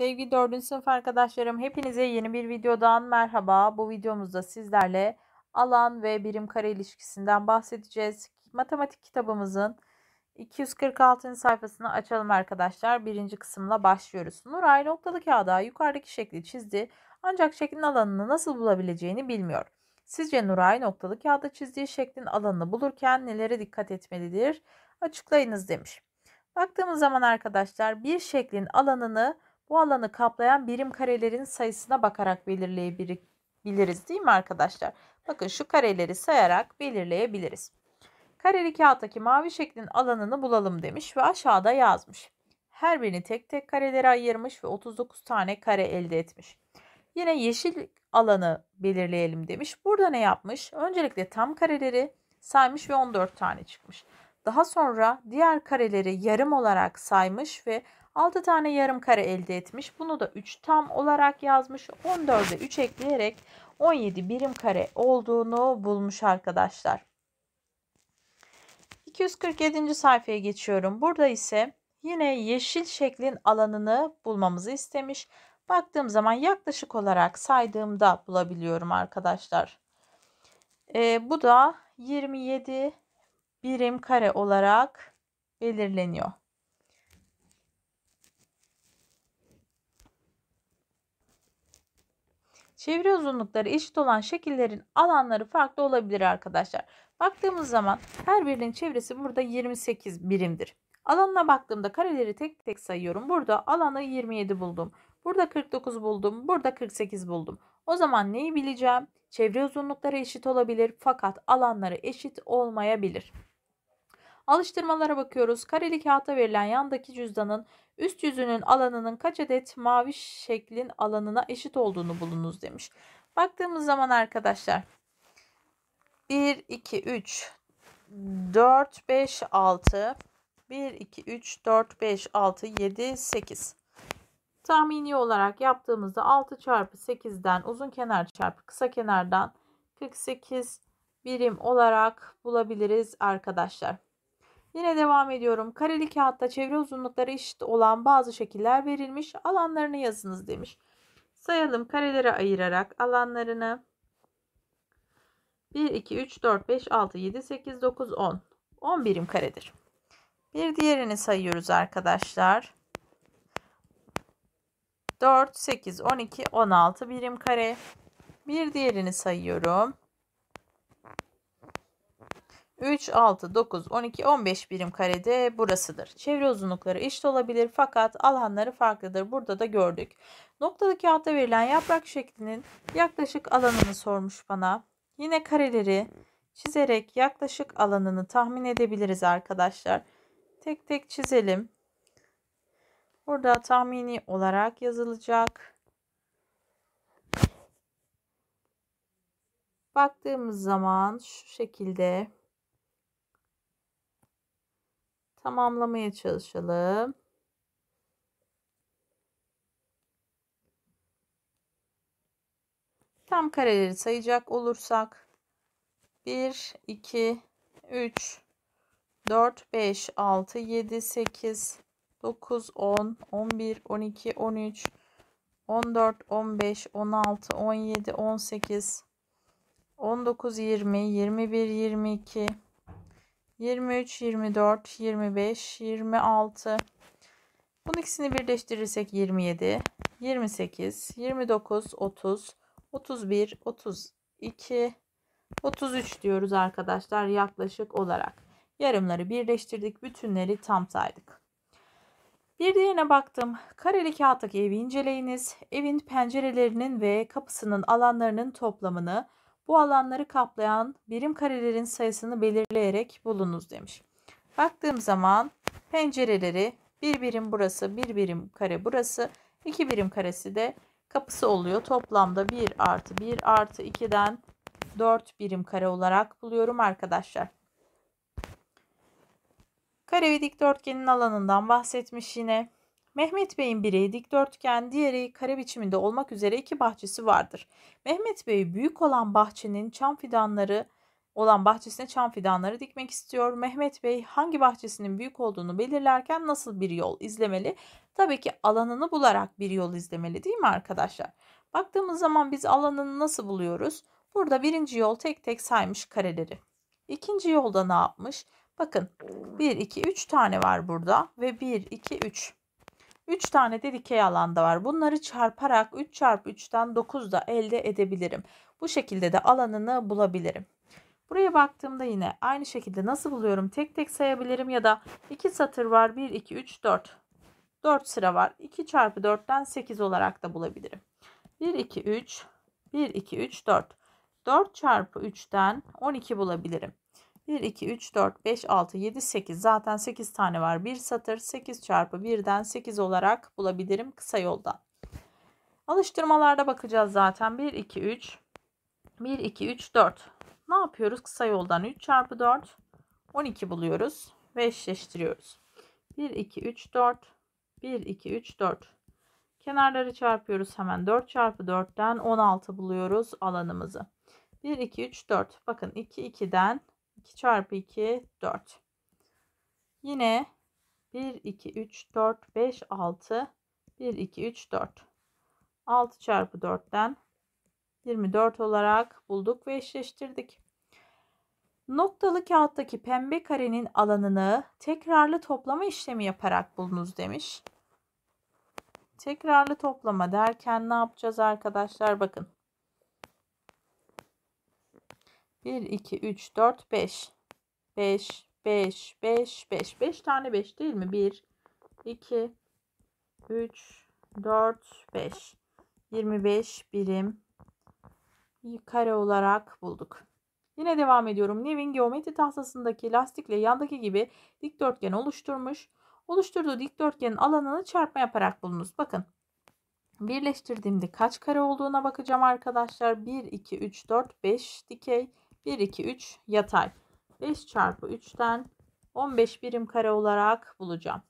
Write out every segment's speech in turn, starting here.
Sevgili 4. sınıf arkadaşlarım hepinize yeni bir videodan merhaba. Bu videomuzda sizlerle alan ve birim kare ilişkisinden bahsedeceğiz. Matematik kitabımızın 246. sayfasını açalım arkadaşlar. Birinci kısımla başlıyoruz. Nuray noktalı kağıda yukarıdaki şekli çizdi ancak şeklin alanını nasıl bulabileceğini bilmiyor. Sizce Nuray noktalı kağıda çizdiği şeklin alanını bulurken nelere dikkat etmelidir? Açıklayınız demiş. Baktığımız zaman arkadaşlar bir şeklin alanını bu alanı kaplayan birim karelerin sayısına bakarak belirleyebiliriz değil mi arkadaşlar? Bakın şu kareleri sayarak belirleyebiliriz. Kareli kağıttaki mavi şeklin alanını bulalım demiş ve aşağıda yazmış. Her birini tek tek karelere ayırmış ve 39 tane kare elde etmiş. Yine yeşil alanı belirleyelim demiş. Burada ne yapmış? Öncelikle tam kareleri saymış ve 14 tane çıkmış. Daha sonra diğer kareleri yarım olarak saymış ve 6 tane yarım kare elde etmiş. Bunu da 3 tam olarak yazmış. 14'e 3 ekleyerek 17 birim kare olduğunu bulmuş arkadaşlar. 247. sayfaya geçiyorum. Burada ise yine yeşil şeklin alanını bulmamızı istemiş. Baktığım zaman yaklaşık olarak saydığımda bulabiliyorum arkadaşlar. Ee, bu da 27 birim kare olarak belirleniyor. Çevre uzunlukları eşit olan şekillerin alanları farklı olabilir arkadaşlar. Baktığımız zaman her birinin çevresi burada 28 birimdir. Alanına baktığımda kareleri tek tek sayıyorum. Burada alanı 27 buldum. Burada 49 buldum. Burada 48 buldum. O zaman neyi bileceğim? Çevre uzunlukları eşit olabilir fakat alanları eşit olmayabilir. Alıştırmalara bakıyoruz. Kareli kağıtta verilen yandaki cüzdanın üst yüzünün alanının kaç adet mavi şeklin alanına eşit olduğunu bulunuz demiş. Baktığımız zaman arkadaşlar 1, 2, 3, 4, 5, 6, 1, 2, 3, 4, 5, 6, 7, 8. Tahmini olarak yaptığımızda 6 çarpı 8'den uzun kenar çarpı kısa kenardan 48 birim olarak bulabiliriz arkadaşlar. Yine devam ediyorum. Kareli kağıtta çevre uzunlukları eşit olan bazı şekiller verilmiş. Alanlarını yazınız demiş. Sayalım karelere ayırarak alanlarını. 1, 2, 3, 4, 5, 6, 7, 8, 9, 10. 10 birim karedir. Bir diğerini sayıyoruz arkadaşlar. 4, 8, 12, 16 birim kare. Bir diğerini sayıyorum. 3, 6, 9, 12, 15 birim karede burasıdır. Çevre uzunlukları eşit olabilir fakat alanları farklıdır. Burada da gördük. Noktalı kağıtta verilen yaprak şeklinin yaklaşık alanını sormuş bana. Yine kareleri çizerek yaklaşık alanını tahmin edebiliriz arkadaşlar. Tek tek çizelim. Burada tahmini olarak yazılacak. Baktığımız zaman şu şekilde tamamlamaya çalışalım. Tam kareleri sayacak olursak 1, 2, 3, 4, 5, 6, 7, 8, 9, 10, 11, 12, 13, 14, 15, 16, 17, 18, 19, 20, 21, 22, 23, 24, 25, 26. Bunun ikisini birleştirirsek 27, 28, 29, 30, 31, 32, 33 diyoruz arkadaşlar yaklaşık olarak. Yarımları birleştirdik, bütünleri tam saydık. Bir diğerine baktım. Kareli kağıttaki evi inceleyiniz. Evin pencerelerinin ve kapısının alanlarının toplamını bu alanları kaplayan birim karelerin sayısını belirleyerek bulunuz demiş. Baktığım zaman pencereleri bir birim burası, bir birim kare burası, iki birim karesi de kapısı oluyor. Toplamda 1 artı 1 artı 2'den 4 birim kare olarak buluyorum arkadaşlar. Kare ve dikdörtgenin alanından bahsetmiş yine. Mehmet Bey'in biri dikdörtgen, diğeri kare biçiminde olmak üzere iki bahçesi vardır. Mehmet Bey büyük olan bahçenin çam fidanları olan bahçesine çam fidanları dikmek istiyor. Mehmet Bey hangi bahçesinin büyük olduğunu belirlerken nasıl bir yol izlemeli? Tabii ki alanını bularak bir yol izlemeli değil mi arkadaşlar? Baktığımız zaman biz alanını nasıl buluyoruz? Burada birinci yol tek tek saymış kareleri. İkinci yolda ne yapmış? Bakın 1, 2, 3 tane var burada ve 1, 2, 3. 3 tane de dikey alanda var. Bunları çarparak 3 çarpı 3'ten 9 da elde edebilirim. Bu şekilde de alanını bulabilirim. Buraya baktığımda yine aynı şekilde nasıl buluyorum? Tek tek sayabilirim ya da 2 satır var. 1, 2, 3, 4. 4 sıra var. 2 çarpı 4'ten 8 olarak da bulabilirim. 1, 2, 3, 1, 2, 3, 4. 4 çarpı 3'ten 12 bulabilirim. 1, 2, 3, 4, 5, 6, 7, 8. Zaten 8 tane var. Bir satır 8 çarpı 1'den 8 olarak bulabilirim kısa yolda. Alıştırmalarda bakacağız zaten. 1, 2, 3. 1, 2, 3, 4. Ne yapıyoruz? Kısa yoldan 3 çarpı 4. 12 buluyoruz ve eşleştiriyoruz. 1, 2, 3, 4. 1, 2, 3, 4. Kenarları çarpıyoruz hemen. 4 çarpı 4'ten 16 buluyoruz alanımızı. 1, 2, 3, 4. Bakın 2, 2'den 2 çarpı 2 4. Yine 1 2 3 4 5 6 1 2 3 4. 6 çarpı 4'ten 24 olarak bulduk ve eşleştirdik. Noktalı kağıttaki pembe karenin alanını tekrarlı toplama işlemi yaparak bulunuz demiş. Tekrarlı toplama derken ne yapacağız arkadaşlar? Bakın 1, 2, 3, 4, 5. 5, 5, 5, 5. 5 tane 5 değil mi? 1, 2, 3, 4, 5. 25 birim kare olarak bulduk. Yine devam ediyorum. Nevin geometri tahtasındaki lastikle yandaki gibi dikdörtgen oluşturmuş. Oluşturduğu dikdörtgenin alanını çarpma yaparak bulunuz. Bakın birleştirdiğimde kaç kare olduğuna bakacağım arkadaşlar. 1, 2, 3, 4, 5 dikey. 1, 2, 3 yatay. 5 çarpı 3'ten 15 birim kare olarak bulacağım.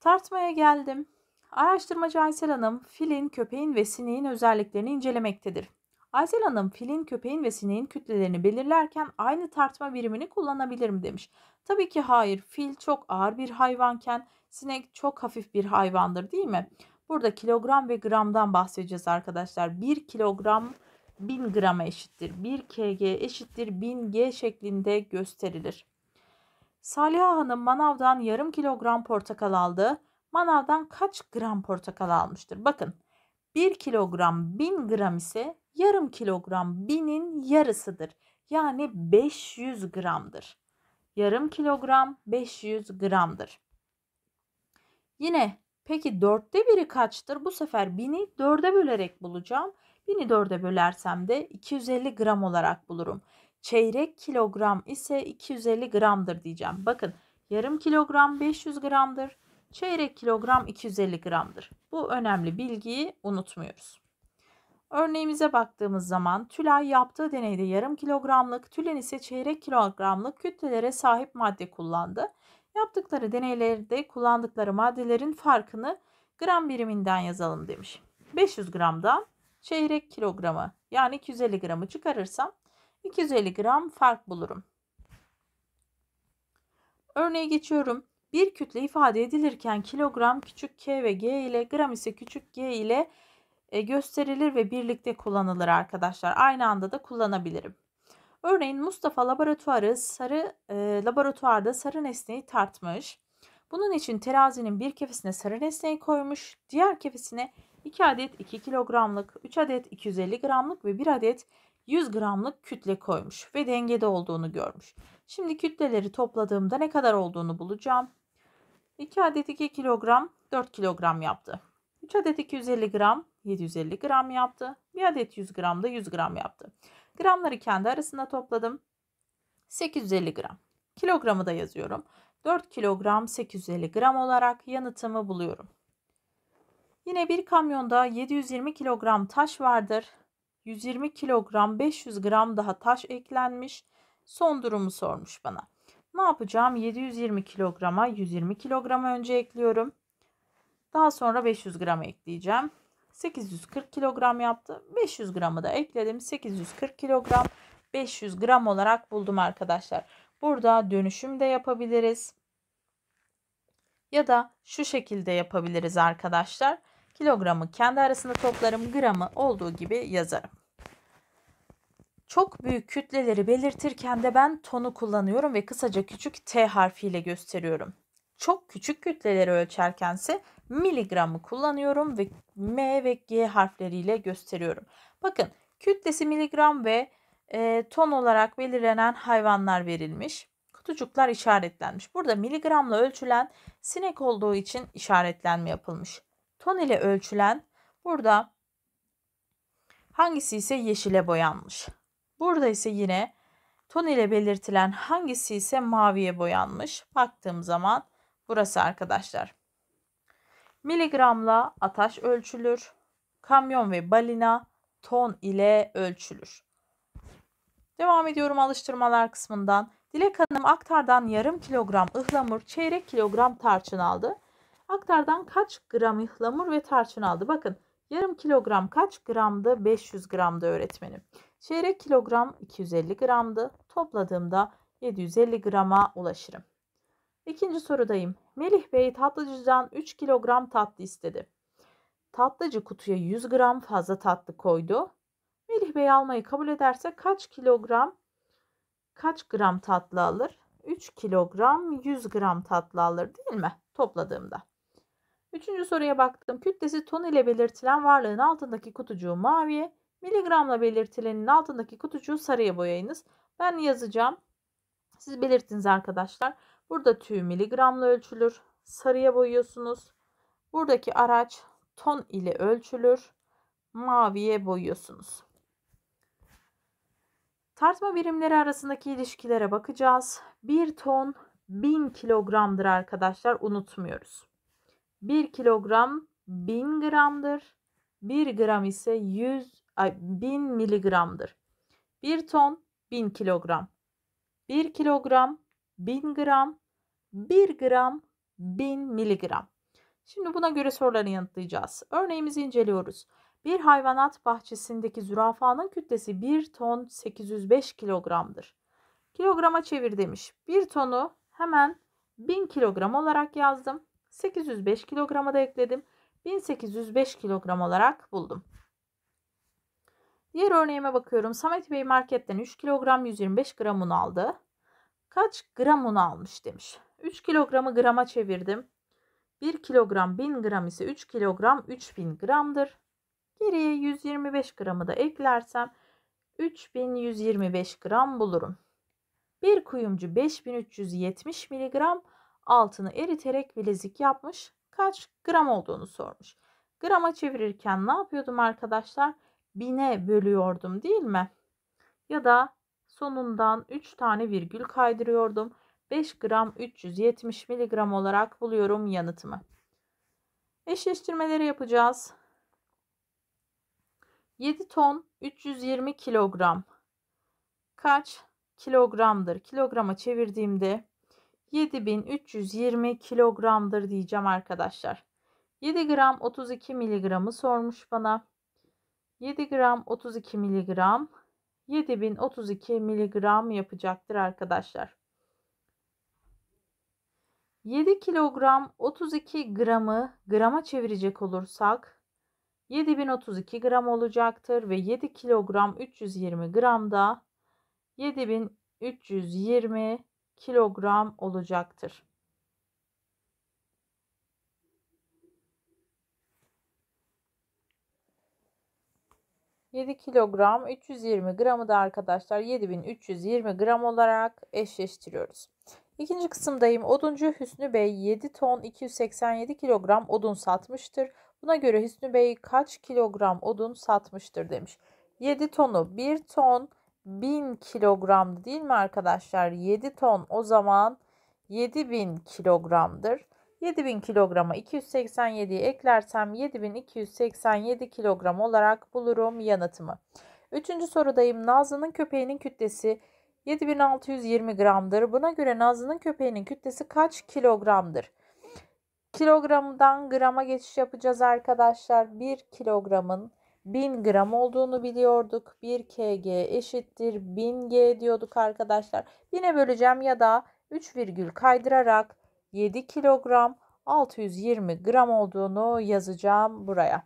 Tartmaya geldim. Araştırmacı Aysel Hanım filin, köpeğin ve sineğin özelliklerini incelemektedir. Aysel Hanım filin, köpeğin ve sineğin kütlelerini belirlerken aynı tartma birimini kullanabilir mi demiş. Tabii ki hayır. Fil çok ağır bir hayvanken sinek çok hafif bir hayvandır değil mi? Burada kilogram ve gramdan bahsedeceğiz arkadaşlar. 1 kilogram 1000 grama eşittir. 1 kg eşittir 1000 g şeklinde gösterilir. Saliha Hanım manavdan yarım kilogram portakal aldı. Manavdan kaç gram portakal almıştır? Bakın 1 kilogram 1000 gram ise yarım kilogram 1000'in yarısıdır. Yani 500 gramdır. Yarım kilogram 500 gramdır. Yine peki dörtte biri kaçtır? Bu sefer 1000'i dörde bölerek bulacağım. Bini 4'e bölersem de 250 gram olarak bulurum. Çeyrek kilogram ise 250 gramdır diyeceğim. Bakın yarım kilogram 500 gramdır. Çeyrek kilogram 250 gramdır. Bu önemli bilgiyi unutmuyoruz. Örneğimize baktığımız zaman Tülay yaptığı deneyde yarım kilogramlık, Tülen ise çeyrek kilogramlık kütlelere sahip madde kullandı. Yaptıkları deneylerde kullandıkları maddelerin farkını gram biriminden yazalım demiş. 500 gramdan çeyrek kilogramı yani 250 gramı çıkarırsam 250 gram fark bulurum. Örneğe geçiyorum. Bir kütle ifade edilirken kilogram küçük k ve g ile gram ise küçük g ile e, gösterilir ve birlikte kullanılır arkadaşlar. Aynı anda da kullanabilirim. Örneğin Mustafa laboratuvarı sarı e, laboratuvarda sarı nesneyi tartmış. Bunun için terazinin bir kefesine sarı nesneyi koymuş, diğer kefesine 2 adet 2 kilogramlık, 3 adet 250 gramlık ve 1 adet 100 gramlık kütle koymuş ve dengede olduğunu görmüş. Şimdi kütleleri topladığımda ne kadar olduğunu bulacağım. 2 adet 2 kilogram 4 kilogram yaptı. 3 adet 250 gram 750 gram yaptı. 1 adet 100 gram da 100 gram yaptı. Gramları kendi arasında topladım. 850 gram. Kilogramı da yazıyorum. 4 kilogram 850 gram olarak yanıtımı buluyorum. Yine bir kamyonda 720 kilogram taş vardır. 120 kilogram 500 gram daha taş eklenmiş. Son durumu sormuş bana. Ne yapacağım? 720 kilograma 120 kilogram önce ekliyorum. Daha sonra 500 gram ekleyeceğim. 840 kilogram yaptı. 500 gramı da ekledim. 840 kilogram 500 gram olarak buldum arkadaşlar. Burada dönüşüm de yapabiliriz. Ya da şu şekilde yapabiliriz arkadaşlar. Kilogramı kendi arasında toplarım, gramı olduğu gibi yazarım. Çok büyük kütleleri belirtirken de ben tonu kullanıyorum ve kısaca küçük T harfiyle gösteriyorum. Çok küçük kütleleri ölçerkense miligramı kullanıyorum ve M ve G harfleriyle gösteriyorum. Bakın kütlesi miligram ve e, ton olarak belirlenen hayvanlar verilmiş. Kutucuklar işaretlenmiş. Burada miligramla ölçülen sinek olduğu için işaretlenme yapılmış ton ile ölçülen burada hangisi ise yeşile boyanmış. Burada ise yine ton ile belirtilen hangisi ise maviye boyanmış. Baktığım zaman burası arkadaşlar. Miligramla ataş ölçülür. Kamyon ve balina ton ile ölçülür. Devam ediyorum alıştırmalar kısmından. Dilek Hanım aktardan yarım kilogram ıhlamur, çeyrek kilogram tarçın aldı. Aktar'dan kaç gram ıhlamur ve tarçın aldı? Bakın yarım kilogram kaç gramdı? 500 gramdı öğretmenim. Çeyrek kilogram 250 gramdı. Topladığımda 750 grama ulaşırım. İkinci sorudayım. Melih Bey tatlıcıdan 3 kilogram tatlı istedi. Tatlıcı kutuya 100 gram fazla tatlı koydu. Melih Bey almayı kabul ederse kaç kilogram kaç gram tatlı alır? 3 kilogram 100 gram tatlı alır değil mi? Topladığımda. Üçüncü soruya baktım. Kütlesi ton ile belirtilen varlığın altındaki kutucuğu maviye, miligramla belirtilenin altındaki kutucuğu sarıya boyayınız. Ben yazacağım. Siz belirttiniz arkadaşlar. Burada tüy miligramla ölçülür. Sarıya boyuyorsunuz. Buradaki araç ton ile ölçülür. Maviye boyuyorsunuz. Tartma birimleri arasındaki ilişkilere bakacağız. Bir ton 1000 kilogramdır arkadaşlar unutmuyoruz. 1 kilogram 1000 gramdır. 1 gram ise 100 ay, 1000 miligramdır. 1 ton 1000 kilogram. 1 kilogram 1000 gram. 1 gram 1000 miligram. Şimdi buna göre soruları yanıtlayacağız. Örneğimizi inceliyoruz. Bir hayvanat bahçesindeki zürafanın kütlesi 1 ton 805 kilogramdır. Kilograma çevir demiş. 1 tonu hemen 1000 kilogram olarak yazdım. 805 kilograma da ekledim. 1805 kilogram olarak buldum. Diğer örneğime bakıyorum. Samet Bey marketten 3 kilogram 125 gram un aldı. Kaç gram un almış demiş. 3 kilogramı grama çevirdim. 1 kilogram 1000 gram ise 3 kilogram 3000 gramdır. Geriye 125 gramı da eklersem 3125 gram bulurum. Bir kuyumcu 5370 miligram altını eriterek bilezik yapmış. Kaç gram olduğunu sormuş. Grama çevirirken ne yapıyordum arkadaşlar? Bine bölüyordum değil mi? Ya da sonundan 3 tane virgül kaydırıyordum. 5 gram 370 miligram olarak buluyorum yanıtımı. Eşleştirmeleri yapacağız. 7 ton 320 kilogram. Kaç kilogramdır? Kilograma çevirdiğimde 7320 kilogramdır diyeceğim arkadaşlar. 7 gram 32 miligramı sormuş bana. 7 gram 32 miligram 7032 miligram yapacaktır arkadaşlar. 7 kilogram 32 gramı grama çevirecek olursak 7032 gram olacaktır ve 7 kilogram 320 gram da 7320 kilogram olacaktır. Yedi kilogram 320 gramı da arkadaşlar 7320 gram olarak eşleştiriyoruz. İkinci kısımdayım. Oduncu Hüsnü Bey 7 ton 287 kilogram odun satmıştır. Buna göre Hüsnü Bey kaç kilogram odun satmıştır demiş. 7 tonu 1 ton 1000 kilogramdı değil mi arkadaşlar? 7 ton o zaman 7000 kilogramdır. 7000 kilograma 287'yi eklersem 7287 kilogram olarak bulurum yanıtımı. Üçüncü sorudayım. Nazlı'nın köpeğinin kütlesi 7620 gramdır. Buna göre Nazlı'nın köpeğinin kütlesi kaç kilogramdır? Kilogramdan grama geçiş yapacağız arkadaşlar. 1 kilogramın 1000 gram olduğunu biliyorduk. 1 kg eşittir 1000 g diyorduk arkadaşlar. 1000'e böleceğim ya da 3 virgül kaydırarak 7 kilogram 620 gram olduğunu yazacağım buraya.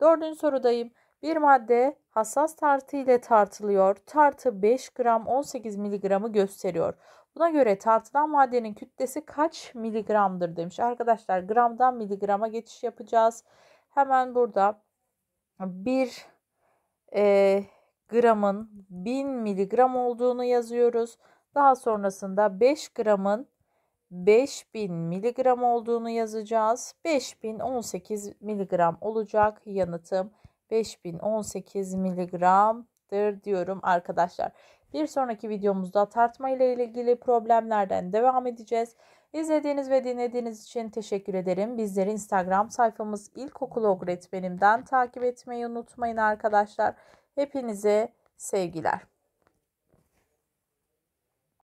Dördüncü sorudayım. Bir madde hassas tartı ile tartılıyor. Tartı 5 gram 18 miligramı gösteriyor. Buna göre tartılan maddenin kütlesi kaç miligramdır demiş. Arkadaşlar gramdan miligrama geçiş yapacağız. Hemen burada bir e, gramın 1000 miligram olduğunu yazıyoruz. Daha sonrasında 5 gramın 5000 miligram olduğunu yazacağız. 5018 miligram olacak yanıtım. 5018 miligramdır diyorum arkadaşlar. Bir sonraki videomuzda tartma ile ilgili problemlerden devam edeceğiz. İzlediğiniz ve dinlediğiniz için teşekkür ederim. Bizleri Instagram sayfamız İlkokul Öğretmenim'den takip etmeyi unutmayın arkadaşlar. Hepinize sevgiler.